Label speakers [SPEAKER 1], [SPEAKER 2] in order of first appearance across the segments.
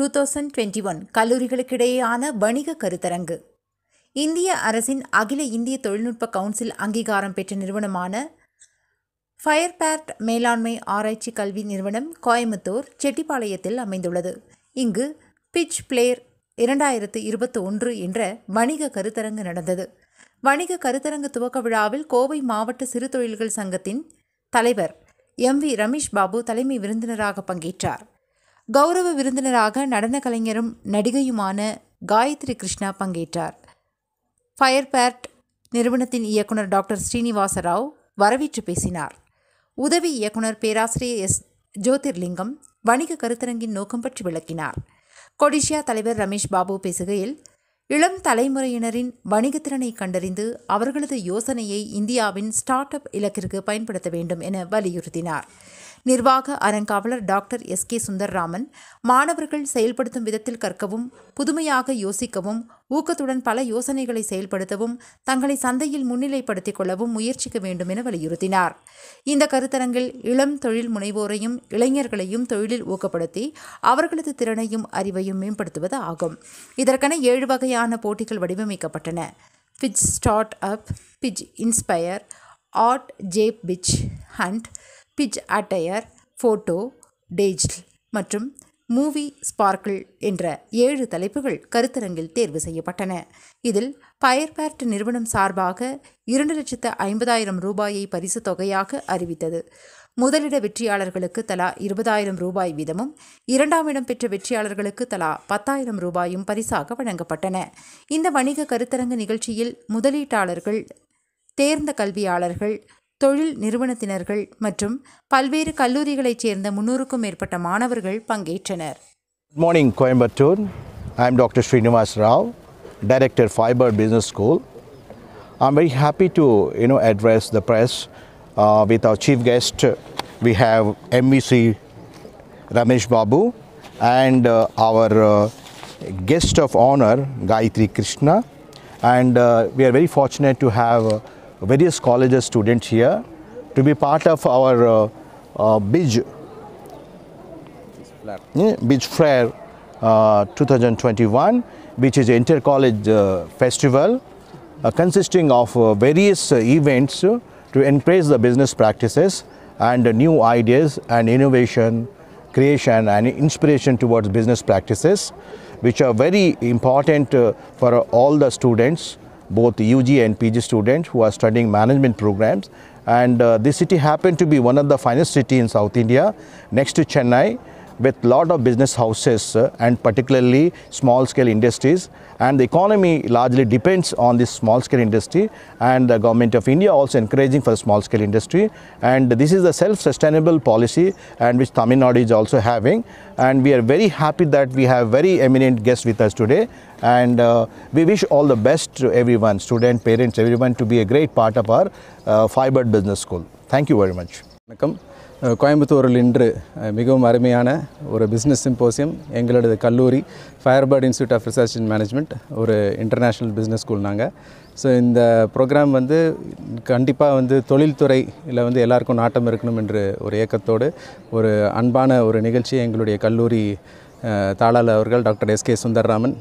[SPEAKER 1] Two thousand twenty one கல்லூரிகளுக்கிடையேயான வணிக கருத்தரங்கு இந்திய அரசின் அகில இந்திய தொழில்நுட்ப கவுன்சில் அங்கீகாரம் பெற்ற நிறுவனமான பேர்ட் மேலாண்மை ஆராய்ச்சி கல்வி நிறுவனம் கோயம்புத்தூர் செட்டிப்பாளையத்தில் அமைந்துள்ளது இங்கு பிட்ச் பிளேயர் இரண்டாயிரத்து இருபத்தி ஒன்று என்ற வணிக கருத்தரங்கு நடந்தது வணிக கருத்தரங்கு துவக்க விழாவில் கோவை மாவட்ட சிறு தொழில்கள் சங்கத்தின் தலைவர் எம் வி ரமேஷ் பாபு தலைமை விருந்தினராக பங்கேற்றார் கௌரவ விருந்தினராக நடன கலைஞரும் நடிகையுமான காயத்ரி கிருஷ்ணா பங்கேற்றார் ஃபயர் பேர்ட் நிறுவனத்தின் இயக்குனர் டாக்டர் ஸ்ரீனிவாச ராவ் வரவேற்று பேசினார் உதவி இயக்குனர் பேராசிரியர் எஸ் ஜோதிர்லிங்கம் வணிக கருத்தரங்கின் நோக்கம் பற்றி விளக்கினார் கொடிஷியா தலைவர் ரமேஷ் பாபு பேசுகையில் இளம் தலைமுறையினரின் வணிகத்திறனை கண்டறிந்து அவர்களது யோசனையை இந்தியாவின் ஸ்டார்ட் அப் இலக்கிற்கு பயன்படுத்த வேண்டும் என வலியுறுத்தினார் நிர்வாக அறங்காவலர் டாக்டர் எஸ் கே சுந்தர்ராமன் மாணவர்கள் செயல்படுத்தும் விதத்தில் கற்கவும் புதுமையாக யோசிக்கவும் ஊக்கத்துடன் பல யோசனைகளை செயல்படுத்தவும் தங்களை சந்தையில் முன்னிலைப்படுத்திக் கொள்ளவும் முயற்சிக்க வேண்டும் என வலியுறுத்தினார் இந்த கருத்தரங்கில் இளம் தொழில் முனைவோரையும் இளைஞர்களையும் தொழிலில் ஊக்கப்படுத்தி அவர்களது திறனையும் அறிவையும் மேம்படுத்துவது ஆகும் இதற்கென ஏழு வகையான போட்டிகள் வடிவமைக்கப்பட்டன biz start up biz inspire art zap pitch hunt pitch attire photo dazzle மற்றும் மூவி ஸ்பார்க்கிள் என்ற ஏழு தலைப்புகள் கருத்தரங்கில் தேர்வு செய்யப்பட்டன இதில் பயர்பேர்ட் நிறுவனம் சார்பாக இரண்டு லட்சத்து ஐம்பதாயிரம் ரூபாயை பரிசு தொகையாக அறிவித்தது முதலிட வெற்றியாளர்களுக்கு தலா இருபதாயிரம் ரூபாய் வீதமும் இரண்டாம் இடம் பெற்ற வெற்றியாளர்களுக்கு தலா பத்தாயிரம் ரூபாயும் பரிசாக வழங்கப்பட்டன இந்த வணிக கருத்தரங்கு நிகழ்ச்சியில் முதலீட்டாளர்கள் தேர்ந்த கல்வியாளர்கள் தொழில் நிறுவனத்தினர்கள் மற்றும் பல்வேறு கல்லூரிகளைச் சேர்ந்த முன்னூறுக்கும் மேற்பட்ட மாணவர்கள் பங்கேற்றனர்
[SPEAKER 2] good morning Coimbatore I am doctor Srinivas Rao director fibre business school I am very happy to you know address the press with our chief guest we have MVC Ramesh Babu and uh, our uh, guest of honor Gayatri Krishna and uh, we are very fortunate to have uh, various colleges students here to be part of our uh, uh, Bij, Bij Fair eh, uh, 2021 which is inter-college uh, festival uh, consisting of uh, various uh, events to increase the business practices and new ideas and innovation creation and inspiration towards business practices which are very important for all the students both UG and PG students who are studying management programs. And uh, this city happened to be one of the finest city in South India next to Chennai with lot of business houses uh, and particularly small scale industries and the economy largely depends on this small scale industry and the government of India also encouraging for small scale industry and this is a self-sustainable policy and which Tamil Nadu is also having and we are very happy that we have very eminent guests with us today and uh, we wish all the best to everyone, student, parents, everyone to be a great part of our uh, fiber business school. Thank you very much.
[SPEAKER 3] Welcome. கோயம்புத்தூரில் இன்று மிகவும் அருமையான ஒரு business symposium எங்களோடது கல்லூரி Firebird institute of research and management ஒரு international business school நாங்கள் so இந்த ப்ரோக்ராம் வந்து கண்டிப்பாக வந்து தொழில்துறை இல்லை வந்து எல்லாருக்கும் நாட்டம் இருக்கணும் என்று ஒரு இயக்கத்தோடு ஒரு அன்பான ஒரு நிகழ்ச்சியை எங்களுடைய கல்லூரி தாளாளர் அவர்கள் டாக்டர் எஸ் கே சுந்தர்ராமன்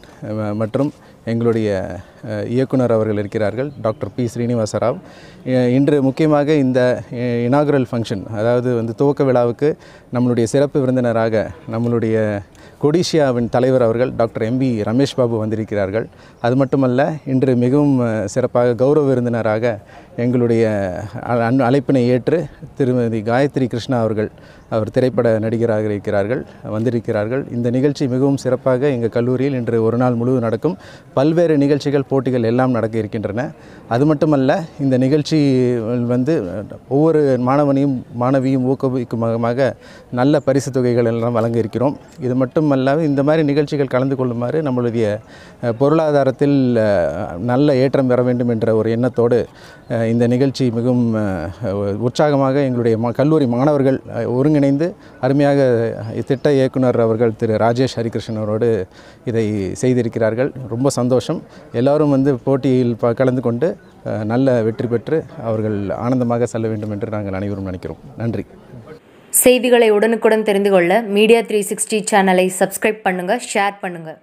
[SPEAKER 3] மற்றும் எங்களுடைய இயக்குனர் அவர்கள் இருக்கிறார்கள் டாக்டர் பி ஸ்ரீனிவாச ராவ் இன்று முக்கியமாக இந்த இனாகுரல் ஃபங்க்ஷன் அதாவது வந்து துவக்க விழாவுக்கு நம்மளுடைய சிறப்பு விருந்தினராக நம்மளுடைய கொடிஷியாவின் தலைவர் அவர்கள் டாக்டர் எம்பி ரமேஷ் பாபு வந்திருக்கிறார்கள் அது மட்டுமல்ல இன்று மிகவும் சிறப்பாக கௌரவ விருந்தினராக எங்களுடைய அழைப்பினை ஏற்று திருமதி காயத்ரி கிருஷ்ணா அவர்கள் அவர் திரைப்பட நடிகராக இருக்கிறார்கள் வந்திருக்கிறார்கள் இந்த நிகழ்ச்சி மிகவும் சிறப்பாக எங்கள் கல்லூரியில் இன்று ஒரு நாள் முழுவதும் நடக்கும் பல்வேறு நிகழ்ச்சிகள் போட்டிகள் எல்லாம் நடக்க இருக்கின்றன அது மட்டுமல்ல இந்த நிகழ்ச்சி வந்து ஒவ்வொரு மாணவனையும் மாணவியும் ஊக்குவிக்கும் விதமாக நல்ல பரிசு தொகைகள் எல்லாம் வழங்க இருக்கிறோம் இது மட்டுமல்ல இந்த மாதிரி நிகழ்ச்சிகள் கலந்து கொள்ளுமாறு நம்மளுடைய பொருளாதாரத்தில் நல்ல ஏற்றம் பெற வேண்டும் என்ற ஒரு எண்ணத்தோடு இந்த நிகழ்ச்சி மிகவும் உற்சாகமாக எங்களுடைய கல்லூரி மாணவர்கள் ஒருங்கிணைந்து அருமையாக திட்ட இயக்குனர் அவர்கள் திரு ராஜேஷ் ஹரிகிருஷ்ணனோடு இதை செய்திருக்கிறார்கள் ரொம்ப சந்தோஷம் எல்லோரும் வந்து போட்டியில் ப கலந்து கொண்டு நல்ல வெற்றி பெற்று அவர்கள் ஆனந்தமாக செல்ல வேண்டும் என்று நாங்கள் அனைவரும் நினைக்கிறோம் நன்றி
[SPEAKER 1] செய்திகளை உடனுக்குடன் தெரிந்து கொள்ள மீடியா த்ரீ சிக்ஸ்டி சேனலை சப்ஸ்கிரைப் பண்ணுங்கள் ஷேர் பண்ணுங்கள்